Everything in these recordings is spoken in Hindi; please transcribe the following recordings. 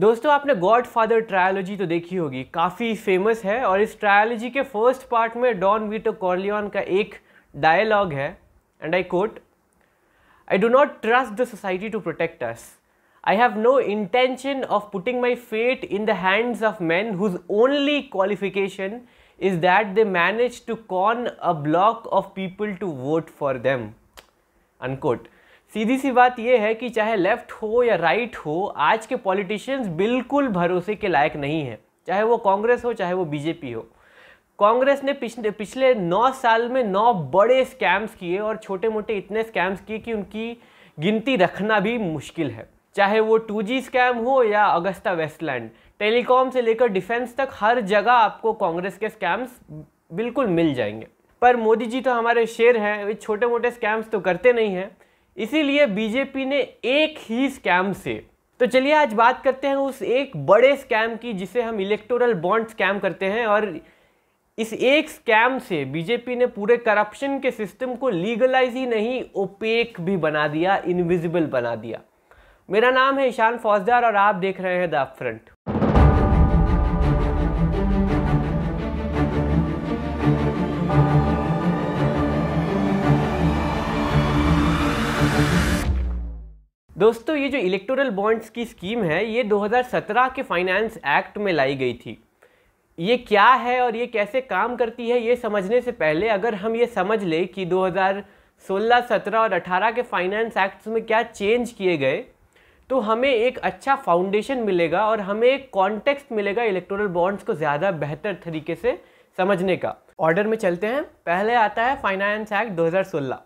दोस्तों आपने गॉड फादर ट्रायोलॉजी तो देखी होगी काफ़ी फेमस है और इस ट्रायोलॉजी के फर्स्ट पार्ट में डॉन वीटो कॉर्लियन का एक डायलॉग है and I quote I do not trust the society to protect us I have no intention of putting my fate in the hands of man whose only qualification is that they manage to con a block of people to vote for them unquote सीधी सी बात यह है कि चाहे लेफ्ट हो या राइट हो आज के पॉलिटिशियंस बिल्कुल भरोसे के लायक नहीं हैं चाहे वो कांग्रेस हो चाहे वो बीजेपी हो कांग्रेस ने पिछले पिछले नौ साल में नौ बड़े स्कैम्स किए और छोटे मोटे इतने स्कैम्स किए कि उनकी गिनती रखना भी मुश्किल है चाहे वो टू स्कैम हो या अगस्ता वेस्टलैंड टेलीकॉम से लेकर डिफेंस तक हर जगह आपको कांग्रेस के स्कैम्स बिल्कुल मिल जाएंगे पर मोदी जी तो हमारे शेर हैं वे छोटे मोटे स्कैम्स तो करते नहीं हैं इसीलिए बीजेपी ने एक ही स्कैम से तो चलिए आज बात करते हैं उस एक बड़े स्कैम की जिसे हम इलेक्टोरल बॉन्ड स्कैम करते हैं और इस एक स्कैम से बीजेपी ने पूरे करप्शन के सिस्टम को लीगलाइज ही नहीं ओपेक भी बना दिया इनविजिबल बना दिया मेरा नाम है ईशान फौजदार और आप देख रहे हैं द फ्रंट दोस्तों ये जो इलेक्टोरल बॉन्ड्स की स्कीम है ये 2017 के फाइनेंस एक्ट में लाई गई थी ये क्या है और ये कैसे काम करती है ये समझने से पहले अगर हम ये समझ लें कि 2016, 17 और 18 के फाइनेंस एक्ट्स में क्या चेंज किए गए तो हमें एक अच्छा फाउंडेशन मिलेगा और हमें एक कॉन्टेक्स्ट मिलेगा इलेक्टोरल बॉन्ड्स को ज़्यादा बेहतर तरीके से समझने का ऑर्डर में चलते हैं पहले आता है फाइनेंस एक्ट 2016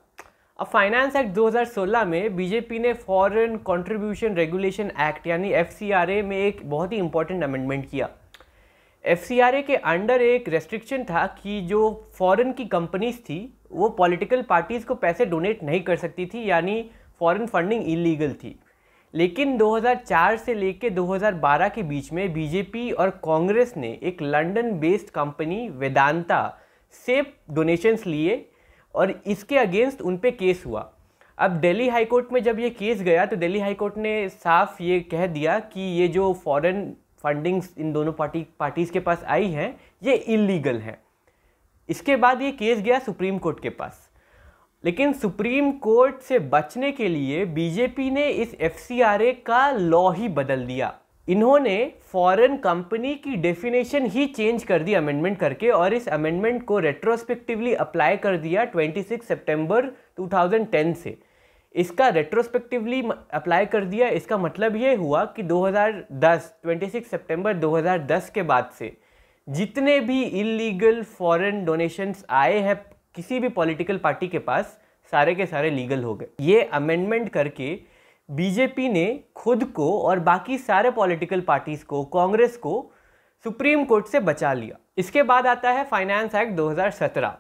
अब फाइनेंस एक्ट 2016 में बीजेपी ने फॉरेन कंट्रीब्यूशन रेगुलेशन एक्ट यानी एफ में एक बहुत ही इंपॉर्टेंट अमेंडमेंट किया एफ के अंडर एक रेस्ट्रिक्शन था कि जो फॉरेन की कंपनीज थी वो पॉलिटिकल पार्टीज़ को पैसे डोनेट नहीं कर सकती थी यानी फॉरेन फंडिंग इलीगल थी लेकिन 2004 से लेकर 2012 के बीच में बीजेपी और कांग्रेस ने एक लंदन बेस्ड कंपनी वेदांता से डोनेशंस लिए और इसके अगेंस्ट उन पर केस हुआ अब दिल्ली हाई कोर्ट में जब ये केस गया तो दिल्ली हाई कोर्ट ने साफ ये कह दिया कि ये जो फॉरेन फंडिंग्स इन दोनों पार्टी पार्टीज़ के पास आई हैं ये इलीगल है इसके बाद ये केस गया सुप्रीम कोर्ट के पास लेकिन सुप्रीम कोर्ट से बचने के लिए बीजेपी ने इस एफ का लॉ ही बदल दिया इन्होंने फॉरेन कंपनी की डेफिनेशन ही चेंज कर दी अमेंडमेंट करके और इस अमेंडमेंट को रेट्रोस्पेक्टिवली अप्लाई कर दिया 26 सितंबर 2010 से इसका रेट्रोस्पेक्टिवली अप्लाई कर दिया इसका मतलब ये हुआ कि 2010 26 सितंबर 2010 के बाद से जितने भी इलीगल फॉरेन डोनेशंस आए हैं किसी भी पॉलिटिकल पार्टी के पास सारे के सारे लीगल हो गए ये अमेंडमेंट करके बीजेपी ने खुद को और बाकी सारे पॉलिटिकल पार्टीज को कांग्रेस को सुप्रीम कोर्ट से बचा लिया इसके बाद आता है फाइनेंस एक्ट 2017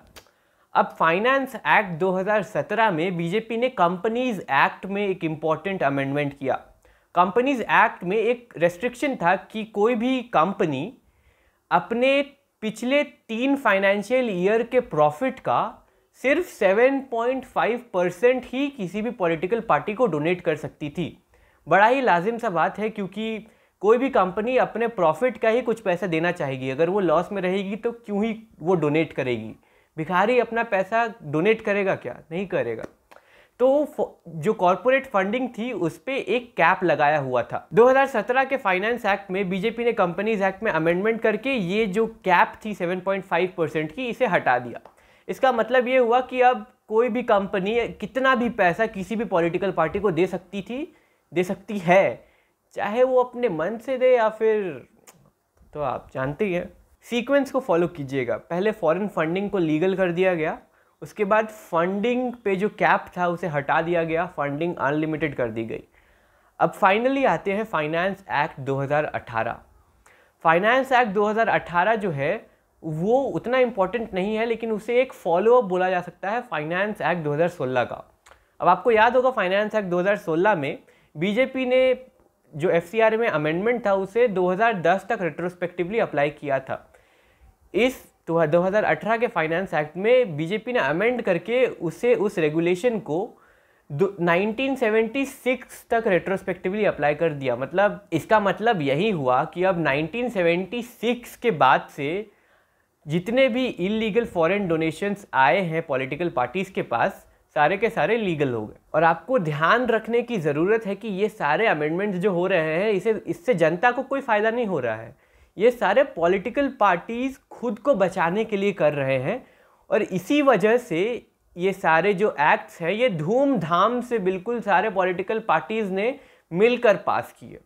अब फाइनेंस एक्ट 2017 में बीजेपी ने कंपनीज एक्ट में एक इम्पॉर्टेंट अमेंडमेंट किया कंपनीज एक्ट में एक रेस्ट्रिक्शन था कि कोई भी कंपनी अपने पिछले तीन फाइनेंशियल ईयर के प्रॉफिट का सिर्फ 7.5 परसेंट ही किसी भी पॉलिटिकल पार्टी को डोनेट कर सकती थी बड़ा ही लाजिम सा बात है क्योंकि कोई भी कंपनी अपने प्रॉफिट का ही कुछ पैसा देना चाहेगी अगर वो लॉस में रहेगी तो क्यों ही वो डोनेट करेगी भिखारी अपना पैसा डोनेट करेगा क्या नहीं करेगा तो जो कॉरपोरेट फंडिंग थी उस पर एक कैप लगाया हुआ था 2017 के फाइनेंस एक्ट में बीजेपी ने कंपनीज एक्ट में अमेंडमेंट करके ये जो कैप थी 7.5 परसेंट की इसे हटा दिया इसका मतलब ये हुआ कि अब कोई भी कंपनी कितना भी पैसा किसी भी पॉलिटिकल पार्टी को दे सकती थी दे सकती है चाहे वो अपने मन से दे या फिर तो आप जानते ही हैं सीक्वेंस को फॉलो कीजिएगा पहले फॉरेन फंडिंग को लीगल कर दिया गया उसके बाद फंडिंग पे जो कैप था उसे हटा दिया गया फंडिंग अनलिमिटेड कर दी गई अब फाइनली आते हैं फाइनेंस एक्ट 2018 फाइनेंस एक्ट 2018 जो है वो उतना इम्पॉर्टेंट नहीं है लेकिन उसे एक फॉलोअप बोला जा सकता है फाइनेंस एक्ट 2016 का अब आपको याद होगा फाइनेंस एक्ट 2016 में बीजेपी ने जो एफ में अमेंडमेंट था उसे 2010 तक रेट्रोस्पेक्टिवली अप्लाई किया था इस तो 2018 के फाइनेंस एक्ट में बीजेपी ने अमेंड करके उसे उस रेगुलेशन को 1976 तक रेट्रोस्पेक्टिवली अप्लाई कर दिया मतलब इसका मतलब यही हुआ कि अब 1976 के बाद से जितने भी इलीगल फॉरेन डोनेशंस आए हैं पॉलिटिकल पार्टीज़ के पास सारे के सारे लीगल हो गए और आपको ध्यान रखने की ज़रूरत है कि ये सारे अमेंडमेंट्स जो हो रहे हैं इसे इससे जनता को कोई फ़ायदा नहीं हो रहा है ये सारे पॉलिटिकल पार्टीज़ खुद को बचाने के लिए कर रहे हैं और इसी वजह से ये सारे जो एक्ट्स हैं ये धूमधाम से बिल्कुल सारे पॉलिटिकल पार्टीज़ ने मिलकर पास किए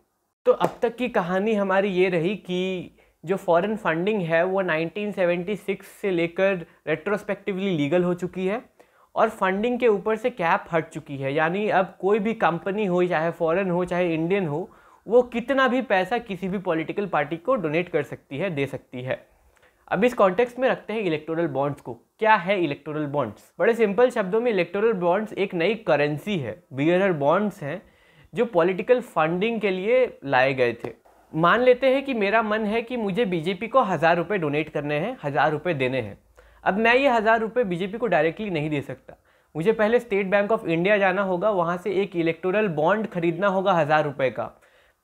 तो अब तक की कहानी हमारी ये रही कि जो फॉरेन फंडिंग है वो 1976 से लेकर रेट्रोस्पेक्टिवली लीगल हो चुकी है और फंडिंग के ऊपर से कैप हट चुकी है यानी अब कोई भी कंपनी हो चाहे फॉरेन हो चाहे इंडियन हो वो कितना भी पैसा किसी भी पॉलिटिकल पार्टी को डोनेट कर सकती है दे सकती है अब इस कॉन्टेक्स्ट में रखते हैं इलेक्टोरल बॉन्ड्स को क्या है इलेक्टोरल बॉन्ड्स बड़े सिंपल शब्दों में इलेक्टोरल बॉन्ड्स एक नई करेंसी है बियरर बॉन्ड्स हैं जो पॉलिटिकल फंडिंग के लिए लाए गए थे मान लेते हैं कि मेरा मन है कि मुझे बीजेपी को हज़ार रुपये डोनेट करने हैं हज़ार रुपये देने हैं अब मैं ये हज़ार रुपये बीजेपी को डायरेक्टली नहीं दे सकता मुझे पहले स्टेट बैंक ऑफ इंडिया जाना होगा वहाँ से एक इलेक्टोरल बॉन्ड खरीदना होगा हज़ार रुपये का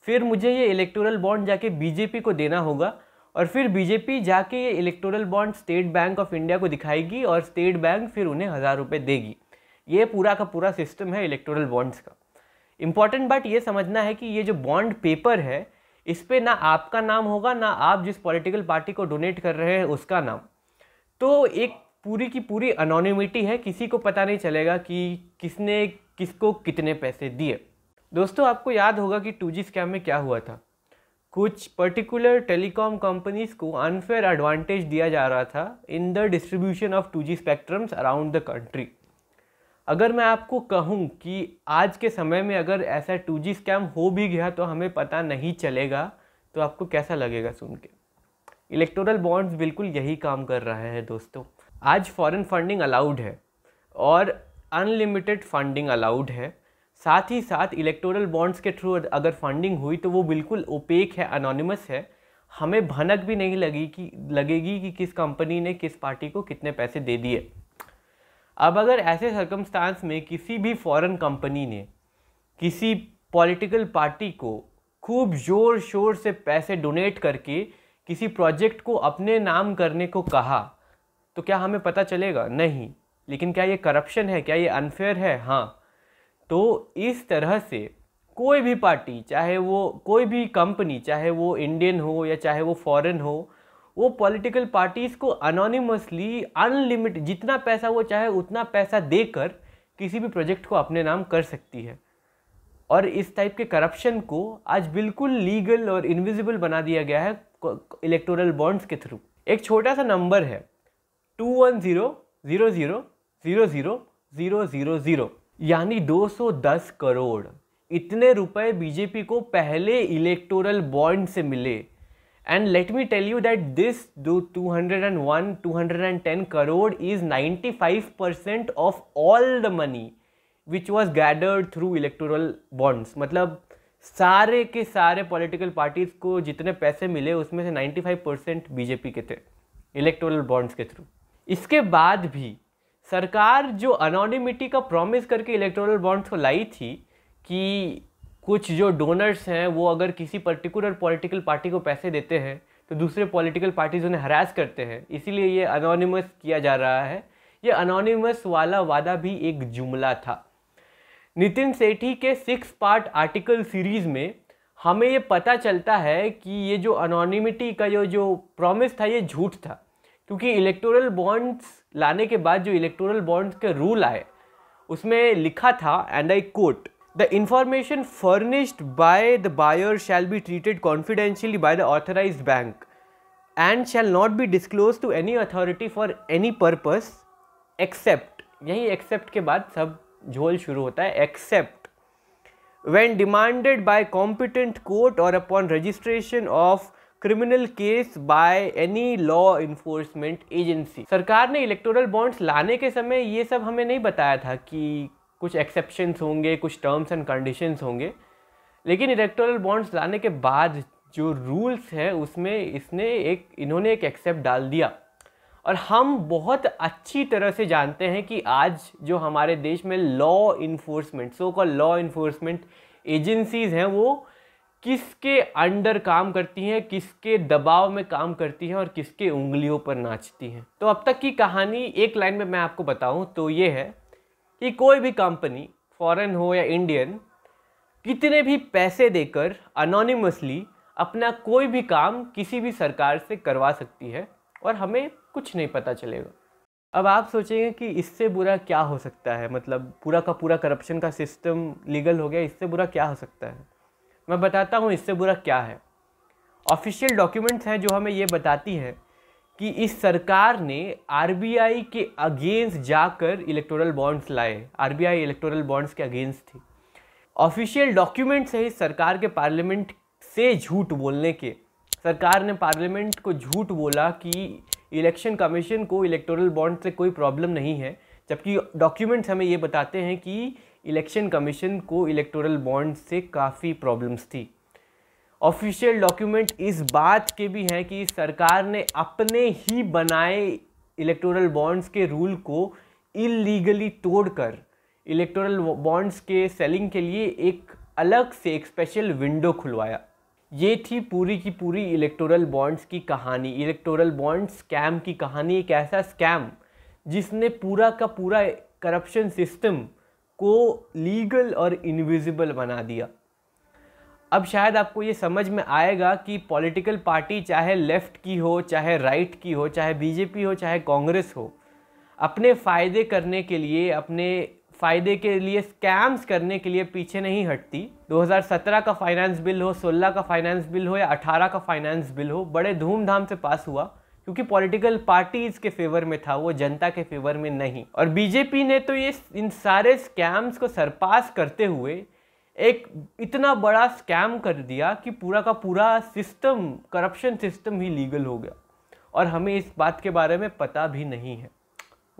फिर मुझे ये इलेक्टोरल बॉन्ड जाके बीजेपी को देना होगा और फिर बीजेपी जाके ये electoral bond State Bank of India को दिखाएगी और स्टेट बैंक फिर उन्हें हज़ार रुपये देगी ये पूरा का पूरा सिस्टम है इलेक्टोरल बॉन्ड्स का इम्पॉर्टेंट बात ये समझना है कि ये जो बॉन्ड पेपर है इस पर ना आपका नाम होगा ना आप जिस पॉलिटिकल पार्टी को डोनेट कर रहे हैं उसका नाम तो एक पूरी की पूरी अनोनिमिटी है किसी को पता नहीं चलेगा कि किसने किसको कितने पैसे दिए दोस्तों आपको याद होगा कि टू स्कैम में क्या हुआ था कुछ पर्टिकुलर टेलीकॉम कंपनीज को अनफेयर एडवांटेज दिया जा रहा था in the distribution of two G spectrums around the country अगर मैं आपको कहूँ कि आज के समय में अगर ऐसा टू जी स्कैम हो भी गया तो हमें पता नहीं चलेगा तो आपको कैसा लगेगा सुन के इलेक्टोरल बॉन्ड्स बिल्कुल यही काम कर रहे हैं दोस्तों आज फॉरेन फंडिंग अलाउड है और अनलिमिटेड फंडिंग अलाउड है साथ ही साथ इलेक्टोरल बॉन्ड्स के थ्रू अगर फंडिंग हुई तो वो बिल्कुल ओपेक है अनोनिमस है हमें भनक भी नहीं लगी कि लगेगी कि किस कंपनी ने किस पार्टी को कितने पैसे दे दिए अब अगर ऐसे सर्कमस्टांस में किसी भी फॉरेन कंपनी ने किसी पॉलिटिकल पार्टी को खूब ज़ोर शोर से पैसे डोनेट करके किसी प्रोजेक्ट को अपने नाम करने को कहा तो क्या हमें पता चलेगा नहीं लेकिन क्या ये करप्शन है क्या ये अनफेयर है हाँ तो इस तरह से कोई भी पार्टी चाहे वो कोई भी कंपनी चाहे वो इंडियन हो या चाहे वो फॉरेन हो वो पॉलिटिकल पार्टीज़ को अनोनिमसली अनलिमिट जितना पैसा वो चाहे उतना पैसा देकर किसी भी प्रोजेक्ट को अपने नाम कर सकती है और इस टाइप के करप्शन को आज बिल्कुल लीगल और इनविजिबल बना दिया गया है इलेक्टोरल बॉन्ड्स के थ्रू एक छोटा सा नंबर है two one zero zero zero zero zero zero zero zero यानी दो सौ दस करोड़ इतने रुपए बीजेपी को पहले इलेक्टोरल बॉन्ड से मिले and let me tell you that this two hundred and one two hundred and ten crore is ninety five percent of all the money which was gathered through electoral bonds मतलब सारे के सारे पॉलिटिकल पार्टीज को जितने पैसे मिले उसमें से नाइन्टी फाइव परसेंट बीजेपी के थे इलेक्टोरल बॉन्ड्स के थ्रू इसके बाद भी सरकार जो अनोनिमिटी का प्रॉमिस करके इलेक्टोरल बॉन्ड्स को लाई थी कि कुछ जो डोनर्स हैं वो अगर किसी पर्टिकुलर पॉलिटिकल पार्टी को पैसे देते हैं तो दूसरे पॉलिटिकल पार्टीज उन्हें हरास करते हैं इसीलिए ये अनोनिमस किया जा रहा है ये अनोनिमस वाला वादा भी एक जुमला था नितिन सेठी के सिक्स पार्ट आर्टिकल सीरीज़ में हमें ये पता चलता है कि ये जो अनोनिमिटी का जो जो प्रॉमिस था ये झूठ था क्योंकि इलेक्टोरल बॉन्ड्स लाने के बाद जो इलेक्टोरल बॉन्ड्स के रूल आए उसमें लिखा था and I quote The information furnished by the buyer shall be treated confidentially by the authorized bank and shall not be disclosed to any authority for any purpose except यही except के बाद सब झोल शुरू होता है except when demanded by competent court or upon registration of criminal case by any law enforcement agency सरकार ने इलेक्टोरल बॉन्ड्स लाने के समय ये सब हमें नहीं बताया था कि कुछ एक्सेप्शन होंगे कुछ टर्म्स एंड कंडीशंस होंगे लेकिन इलेक्टोरल बॉन्ड्स लाने के बाद जो रूल्स हैं उसमें इसने एक इन्होंने एक एक्सेप्ट डाल दिया और हम बहुत अच्छी तरह से जानते हैं कि आज जो हमारे देश में law enforcement so called law enforcement agencies हैं वो किसके अंडर काम करती हैं किसके दबाव में काम करती हैं और किसके उंगलियों पर नाचती हैं तो अब तक की कहानी एक लाइन में मैं आपको बताऊं तो ये है कि कोई भी कंपनी फॉरेन हो या इंडियन कितने भी पैसे देकर अनोनिमसली अपना कोई भी काम किसी भी सरकार से करवा सकती है और हमें कुछ नहीं पता चलेगा अब आप सोचेंगे कि इससे बुरा क्या हो सकता है मतलब पूरा का पूरा करप्शन का सिस्टम लीगल हो गया इससे बुरा क्या हो सकता है मैं बताता हूँ इससे बुरा क्या है ऑफिशियल डॉक्यूमेंट्स हैं जो हमें ये बताती है कि इस सरकार ने आरबीआई के अगेंस्ट जाकर इलेक्टोरल बॉन्ड्स लाए आरबीआई इलेक्टोरल बॉन्ड्स के अगेंस्ट थी ऑफिशियल डॉक्यूमेंट्स है इस सरकार के पार्लियामेंट से झूठ बोलने के सरकार ने पार्लियामेंट को झूठ बोला कि इलेक्शन कमीशन को इलेक्टोरल बॉन्ड से कोई प्रॉब्लम नहीं है जबकि डॉक्यूमेंट्स हमें ये बताते हैं कि इलेक्शन कमीशन को इलेक्टोरल बॉन्ड से काफ़ी प्रॉब्लम्स थी ऑफिशियल डॉक्यूमेंट इस बात के भी हैं कि सरकार ने अपने ही बनाए इलेक्टोरल बॉन्ड्स के रूल को इलीगली तोड़कर इलेक्टोरल बॉन्ड्स के सेलिंग के लिए एक अलग से एक स्पेशल विंडो खुलवाया ये थी पूरी की पूरी इलेक्टोरल बॉन्ड्स की कहानी इलेक्टोरल बॉन्ड स्कैम की कहानी एक ऐसा स्कैम जिसने पूरा का पूरा करप्शन सिस्टम को लीगल और इनविजिबल बना दिया अब शायद आपको ये समझ में आएगा कि पॉलिटिकल पार्टी चाहे लेफ़्ट की हो चाहे राइट की हो चाहे बीजेपी हो चाहे कांग्रेस हो अपने फ़ायदे करने के लिए अपने फ़ायदे के लिए स्कैम्स करने के लिए पीछे नहीं हटती 2017 का फाइनेंस बिल हो 16 का फाइनेंस बिल हो या 18 का फाइनेंस बिल हो बड़े धूमधाम से पास हुआ क्योंकि पॉलिटिकल पार्टीज़ के फेवर में था वो जनता के फेवर में नहीं और बीजेपी ने तो ये इन सारे स्कैम्स को सरपास करते हुए एक इतना बड़ा स्कैम कर दिया कि पूरा का पूरा सिस्टम करप्शन सिस्टम ही लीगल हो गया और हमें इस बात के बारे में पता भी नहीं है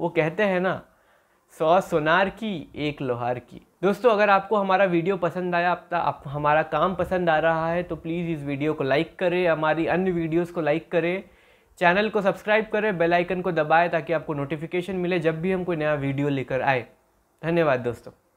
वो कहते हैं ना सौ सोनार की एक लोहार की दोस्तों अगर आपको हमारा वीडियो पसंद आया आपका आप हमारा काम पसंद आ रहा है तो प्लीज़ इस वीडियो को लाइक करें हमारी अन्य वीडियोस को लाइक करें चैनल को सब्सक्राइब करें बेल आइकन को दबाएं ताकि आपको नोटिफिकेशन मिले जब भी हम कोई नया वीडियो लेकर आए धन्यवाद दोस्तों